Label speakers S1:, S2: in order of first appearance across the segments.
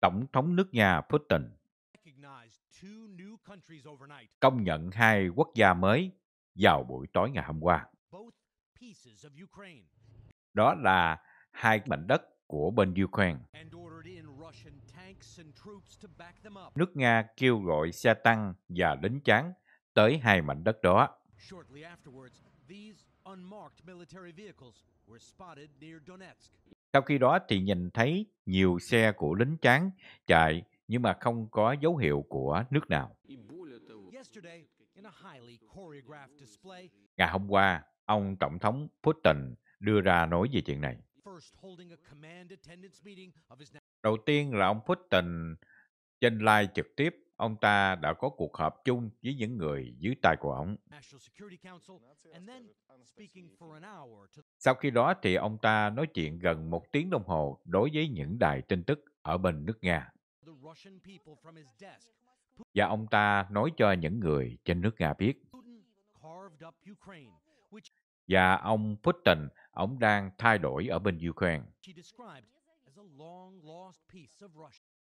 S1: Tổng thống nước Nga Putin công nhận hai quốc gia mới vào buổi tối ngày hôm qua. Đó là hai mảnh đất của bên Ukraine. Nước Nga kêu gọi xe tăng và lính trắng tới hai mảnh đất đó. Sau khi đó thì nhìn thấy nhiều xe của lính tráng chạy nhưng mà không có dấu hiệu của nước nào. Ngày hôm qua, ông Tổng thống Putin đưa ra nói về chuyện này. Đầu tiên là ông Putin trên live trực tiếp ông ta đã có cuộc họp chung với những người dưới tay của ông. Sau khi đó thì ông ta nói chuyện gần một tiếng đồng hồ đối với những đài tin tức ở bên nước Nga. Và ông ta nói cho những người trên nước Nga biết. Và ông Putin, ông đang thay đổi ở bên Ukraine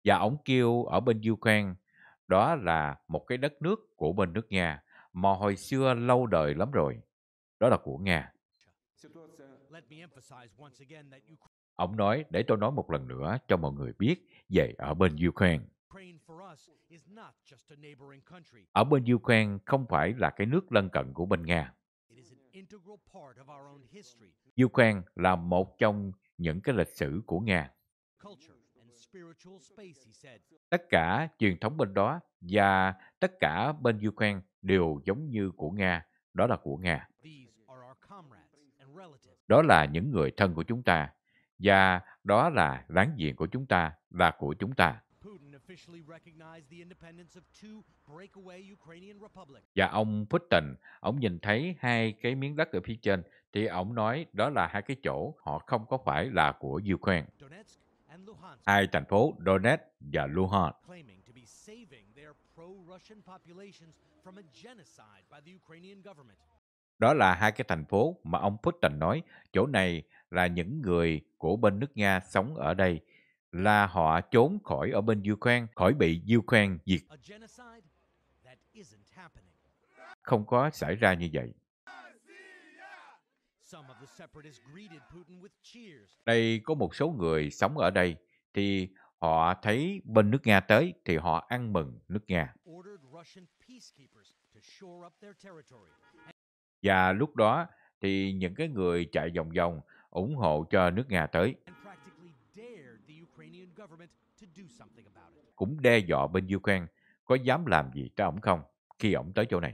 S1: và ông kêu ở bên Ukraine đó là một cái đất nước của bên nước Nga mà hồi xưa lâu đời lắm rồi. Đó là của Nga. Ông nói, để tôi nói một lần nữa cho mọi người biết về ở bên Ukraine. Ở bên Ukraine không phải là cái nước lân cận của bên Nga. Ukraine là một trong những cái lịch sử của Nga. Tất cả truyền thống bên đó và tất cả bên Ukraine đều giống như của Nga, đó là của Nga. Đó là những người thân của chúng ta, và đó là láng giềng của chúng ta, là của chúng ta. Và ông Putin, ông nhìn thấy hai cái miếng đất ở phía trên, thì ông nói đó là hai cái chỗ họ không có phải là của Ukraine hai thành phố Donetsk và Luhansk. Đó là hai cái thành phố mà ông Putin nói, chỗ này là những người của bên nước Nga sống ở đây, là họ trốn khỏi ở bên Ukraine, khỏi bị Ukraine diệt. Không có xảy ra như vậy. Đây có một số người sống ở đây thì họ thấy bên nước Nga tới thì họ ăn mừng nước Nga. Và lúc đó thì những cái người chạy vòng vòng ủng hộ cho nước Nga tới. Cũng đe dọa bên Ukraine có dám làm gì cho ổng không khi ổng tới chỗ này.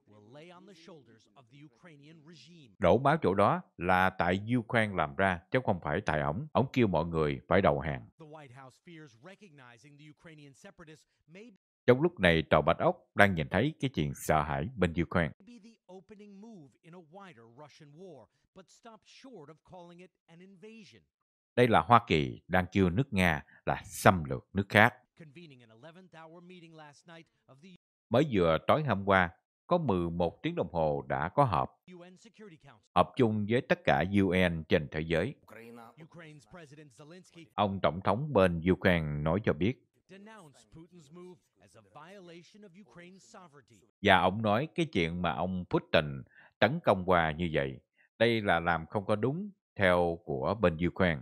S1: Đổ báo chỗ đó là tại Ukraine làm ra, chứ không phải tại ổng. Ổng kêu mọi người phải đầu hàng. Trong lúc này, Tàu Bạch Ốc đang nhìn thấy cái chuyện sợ hãi bên Ukraine. Đây là Hoa Kỳ đang kêu nước Nga là xâm lược nước khác. Mới vừa tối hôm qua, có 11 tiếng đồng hồ đã có họp. Họp chung với tất cả UN trên thế giới. Ông Tổng thống bên Ukraine nói cho biết, và ông nói cái chuyện mà ông Putin tấn công qua như vậy, đây là làm không có đúng theo của bên Ukraine.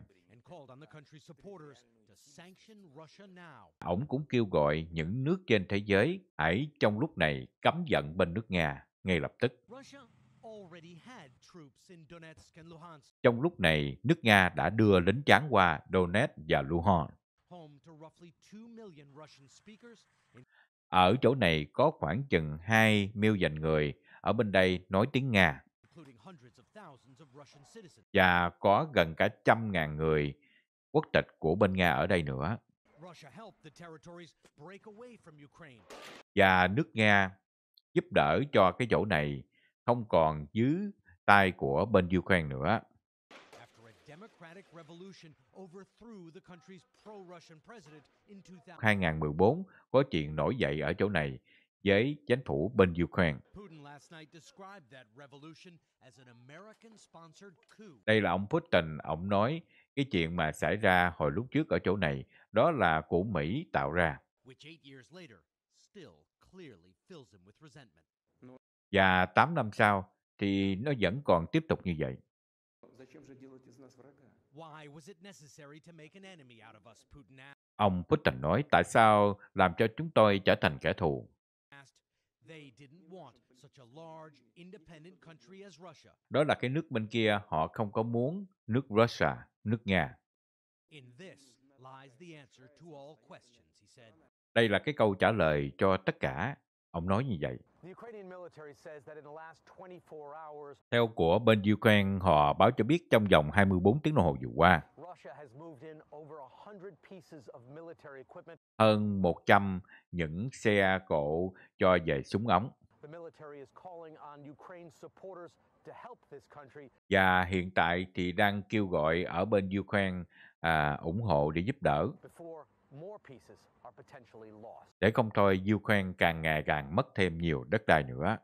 S1: Ông cũng kêu gọi những nước trên thế giới hãy trong lúc này cấm giận bên nước Nga ngay lập tức. Trong lúc này, nước Nga đã đưa lính tráng qua Donetsk và Luhansk. Ở chỗ này có khoảng chừng 2 million người ở bên đây nói tiếng Nga. Và có gần cả trăm ngàn người quốc tịch của bên Nga ở đây nữa. Và nước Nga giúp đỡ cho cái chỗ này không còn dưới tay của bên Ukraine nữa.
S2: Democratic Revolution overthrew the country's pro-Russian president in
S1: 2014 có chuyện nổi dậy ở chỗ này với chính phủ bên Ukraine
S2: last night described that revolution as an American-sponsored coup.
S1: Đây là ông Putin, ông nói cái chuyện mà xảy ra hồi lúc trước ở chỗ này, đó là của Mỹ tạo ra. Và 8 năm sau thì nó vẫn còn tiếp tục như vậy. Ông Putin nói tại sao làm cho chúng tôi trở thành kẻ thù? Đó là cái nước bên kia họ không có muốn nước Russia, nước Nga. Đây là cái câu trả lời cho tất cả. Ông nói như vậy. Theo của bên Ukraine, họ báo cho biết trong vòng 24 tiếng đồng hồ vừa qua, hơn 100 những xe cộ cho về súng ống và hiện tại thì đang kêu gọi ở bên Ukraine à, ủng hộ để giúp đỡ. Để không thôi Ukraine càng ngày càng mất thêm nhiều đất đai nữa.